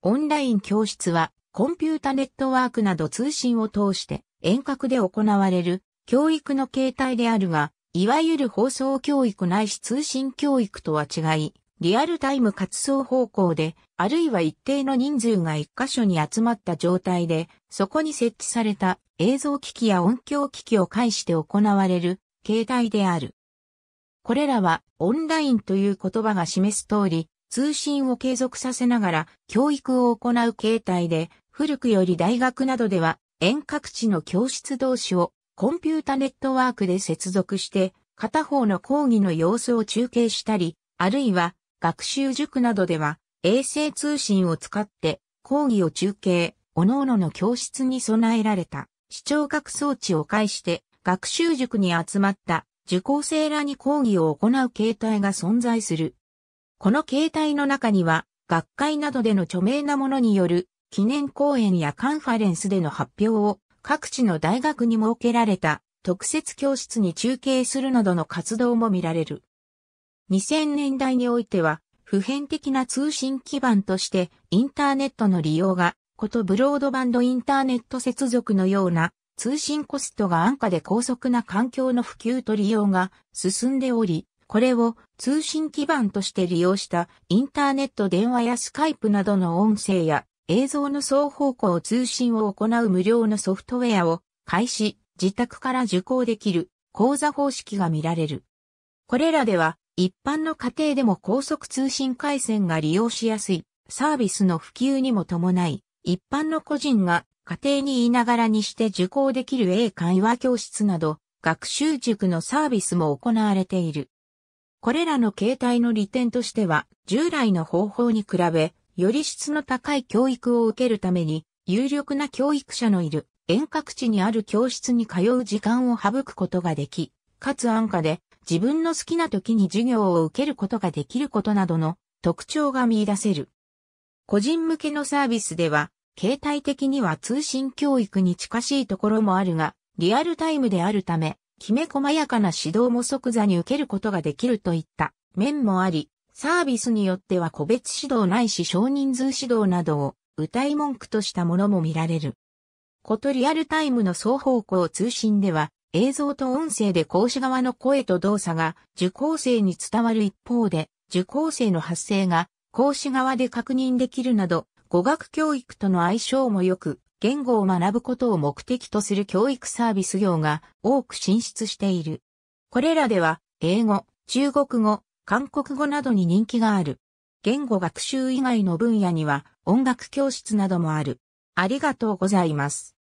オンライン教室は、コンピュータネットワークなど通信を通して遠隔で行われる教育の形態であるが、いわゆる放送教育ないし通信教育とは違い、リアルタイム活動方向で、あるいは一定の人数が一箇所に集まった状態で、そこに設置された映像機器や音響機器を介して行われる形態である。これらはオンラインという言葉が示す通り、通信を継続させながら教育を行う形態で、古くより大学などでは遠隔地の教室同士をコンピュータネットワークで接続して、片方の講義の様子を中継したり、あるいは学習塾などでは衛星通信を使って講義を中継、各々の教室に備えられた視聴覚装置を介して学習塾に集まった受講生らに講義を行う形態が存在する。この形態の中には、学会などでの著名なものによる記念講演やカンファレンスでの発表を各地の大学に設けられた特設教室に中継するなどの活動も見られる。2000年代においては、普遍的な通信基盤としてインターネットの利用が、ことブロードバンドインターネット接続のような通信コストが安価で高速な環境の普及と利用が進んでおり、これを通信基盤として利用したインターネット電話やスカイプなどの音声や映像の双方向通信を行う無料のソフトウェアを開始、自宅から受講できる講座方式が見られる。これらでは一般の家庭でも高速通信回線が利用しやすいサービスの普及にも伴い、一般の個人が家庭にいながらにして受講できる英会話教室など学習塾のサービスも行われている。これらの形態の利点としては、従来の方法に比べ、より質の高い教育を受けるために、有力な教育者のいる遠隔地にある教室に通う時間を省くことができ、かつ安価で自分の好きな時に授業を受けることができることなどの特徴が見出せる。個人向けのサービスでは、形態的には通信教育に近しいところもあるが、リアルタイムであるため、きめ細やかな指導も即座に受けることができるといった面もあり、サービスによっては個別指導ないし少人数指導などを歌い文句としたものも見られる。ことリアルタイムの双方向通信では、映像と音声で講師側の声と動作が受講生に伝わる一方で、受講生の発声が講師側で確認できるなど、語学教育との相性も良く、言語を学ぶことを目的とする教育サービス業が多く進出している。これらでは、英語、中国語、韓国語などに人気がある。言語学習以外の分野には音楽教室などもある。ありがとうございます。